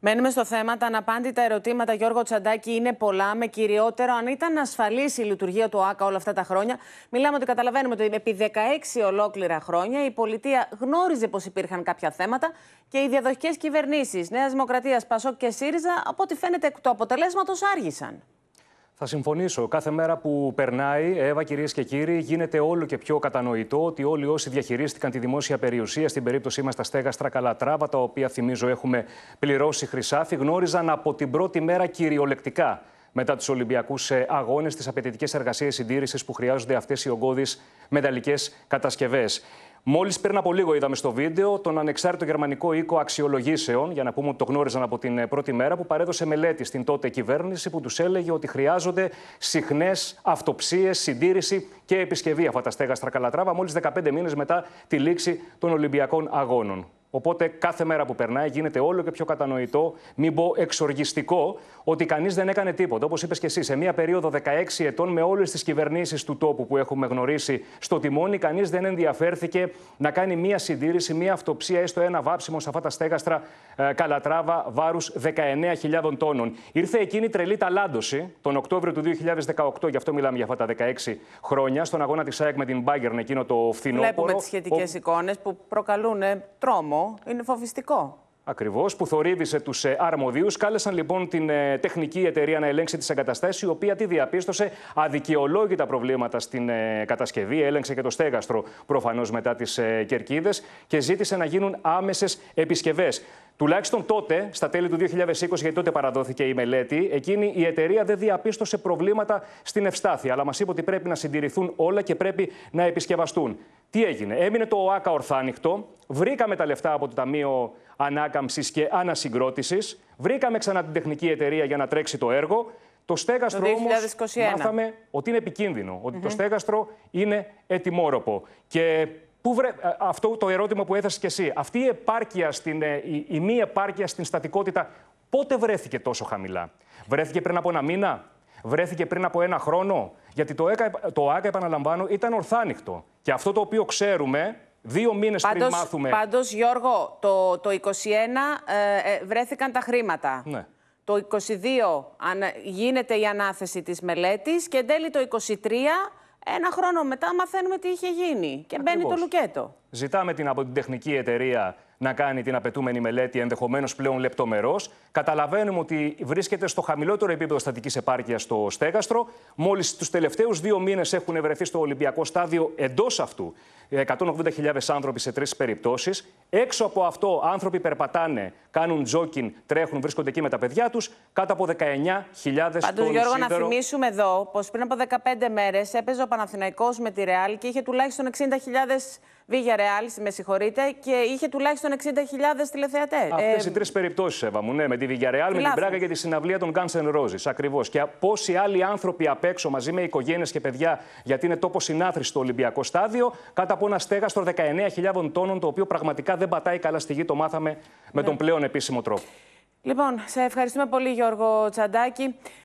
Μένουμε στο θέμα. Τα αναπάντητα ερωτήματα, Γιώργο Τσαντάκη, είναι πολλά. Με κυριότερο, αν ήταν ασφαλής η λειτουργία του ΟΑΚΑ όλα αυτά τα χρόνια. Μιλάμε ότι καταλαβαίνουμε ότι επί 16 ολόκληρα χρόνια η πολιτεία γνώριζε πως υπήρχαν κάποια θέματα και οι διαδοχικές κυβερνήσεις Νέας Δημοκρατίας, Πασόκ και ΣΥΡΙΖΑ, από ό,τι φαίνεται εκ του αποτελέσματος, άργησαν. Θα συμφωνήσω. Κάθε μέρα που περνάει, Εύα, κυρίες και κύριοι, γίνεται όλο και πιο κατανοητό ότι όλοι όσοι διαχειρίστηκαν τη δημόσια περιουσία, στην περίπτωσή μας τα στέγαστρα Καλατράβα, τα οποία θυμίζω έχουμε πληρώσει χρυσάφι, γνώριζαν από την πρώτη μέρα κυριολεκτικά μετά τους Ολυμπιακούς Αγώνες τις απαιτητικές εργασίες συντήρησης που χρειάζονται αυτές οι ογκώδεις μεταλλικές κατασκευές. Μόλις πριν από λίγο είδαμε στο βίντεο τον ανεξάρτητο γερμανικό οίκο αξιολογήσεων, για να πούμε ότι το γνώριζαν από την ε, πρώτη μέρα, που παρέδωσε μελέτη στην τότε κυβέρνηση που τους έλεγε ότι χρειάζονται συχνές αυτοψίες, συντήρηση και επισκευή αυτά τα στέγαστρα Καλατράβα, μόλις 15 μήνες μετά τη λήξη των Ολυμπιακών Αγώνων. Οπότε κάθε μέρα που περνάει γίνεται όλο και πιο κατανοητό, μην πω εξοργιστικό, ότι κανείς δεν έκανε τίποτα. Όπως είπες και εσύ, σε μία περίοδο 16 ετών, με όλες τις κυβερνήσεις του τόπου που έχουμε γνωρίσει στο τιμόνι, κανείς δεν ενδιαφέρθηκε να κάνει μία συντήρηση, μία αυτοψία, έστω ένα βάψιμο σε αυτά τα στέγαστρα ε, Καλατράβα βάρους 19.000 τόνων. Ήρθε εκείνη η τρελή ταλάντωση τον Οκτώβριο του 2018, γι' αυτό μιλάμε για αυτά τα 16 χρόνια χρονιά στον αγώνα της ΣΑΕΚ με την Μπάγκερν εκείνο το φθινόπωρο. Βλέπουμε τις σχετικές ο... εικόνες που προκαλούν ε, τρόμο. Είναι φοβιστικό. Ακριβώς, που θορύβησε τους ε, αρμοδίους. Κάλεσαν λοιπόν την ε, τεχνική εταιρεία να ελέγξει τις εγκαταστάσεις, η οποία τη διαπίστωσε αδικαιολόγητα προβλήματα στην ε, κατασκευή. Έλεγξε και το στέγαστρο προφανώς μετά τις κερκίδες και ζήτησε να γίνουν άμεσες επισκευές. Τουλάχιστον τότε, στα τέλη του 2020, γιατί τότε παραδόθηκε η μελέτη, εκείνη η εταιρεία δεν διαπίστωσε προβλήματα στην ευστάθεια. Αλλά μας είπε ότι πρέπει να συντηρηθούν όλα και πρέπει να επισκευαστούν. Τι έγινε, έμεινε το ΟΑΚΑ ορθάνυχτο, βρήκαμε τα λεφτά από το Ταμείο ανάκαμψης και ανασυγκρότησης. Βρήκαμε ξανά την τεχνική εταιρεία για να τρέξει το έργο. Το στέγαστρο όμω μαθαμε μάθαμε ότι είναι επικίνδυνο, το στέγαστρο είναι ετοιμόρροπο. Και Πού βρε... Ε, αυτό το ερώτημα που έθεσες και εσύ. Αυτή η, επάρκεια στην... Ε, η, η μη επάρκεια στην στατικότητα πότε βρέθηκε τόσο χαμηλά. Βρέθηκε πριν από ένα μήνα. Βρέθηκε πριν από ένα χρόνο. Γιατί το, το ΆΚΑ, επαναλαμβάνω, ήταν ορθάνυχτο. Και αυτό το οποίο ξέρουμε Δύο μήνες πριν μάθουμε. Πάντως, Γιώργο, το, το 21 ε, ε, βρέθηκαν τα χρήματα. Ναι. Το 22 γίνεται η ανάθεση της μελέτης και εν τέλει το 23 ένα χρόνο μετά μαθαίνουμε τι είχε γίνει και μπαίνει το λουκέτο. Ζητάμε την, από την τεχνική εταιρεία να κάνει την απαιτούμενη μελέτη, ενδεχομένως πλέον λεπτομερώς. Καταλαβαίνουμε ότι βρίσκεται στο χαμηλότερο επίπεδο στατικής επάρκειας στο στέγαστρο. Μόλις τους τελευταίους δύο μήνες έχουν βρεθεί στο Ολυμπιακό Στάδιο εντός αυτού 180.000 άνθρωποι σε τρεις περιπτώσεις. Έξω από αυτό, άνθρωποι περπατάνε, κάνουν τζόκιν, τρέχουν, βρίσκονται εκεί με τα παιδιά τους. Κάτω από 19.000 Πάντω, Γιώργο, σίδερο... να θυμίσουμε εδώ πως πριν από 15 μέρες έπαιζε ο Παναθηναϊκός με τη Ρεάλ και είχε τουλάχιστον 60.000 Βίγια Ρεάλ, με συγχωρείτε, και είχε τουλάχιστον 60.000 τηλεθεατές. Ε, Αυτές οι τρεις περιπτώσεις, Εύα μου, ναι, με τη Βίγια Ρεάλ, με την Πράγα και τη συναυλία των Guns N' Roses. Ακριβώς. Και πόσοι άλλοι άνθρωποι απ' έξω μαζί με οικογένειες και παιδιά, γιατί είναι τόπος συνάθρηση στο Ολυμπιακό Στάδιο, κάτω από ένα στέγαστρο 19.000 τόνων, το οποίο πραγματικά δεν πατάει καλά στη γη. Το μάθαμε με ναι. τον πλέον επίσημο τρόπο. Λοιπόν, σε ευχαριστούμε πολύ Γιώργο Τσαντάκη.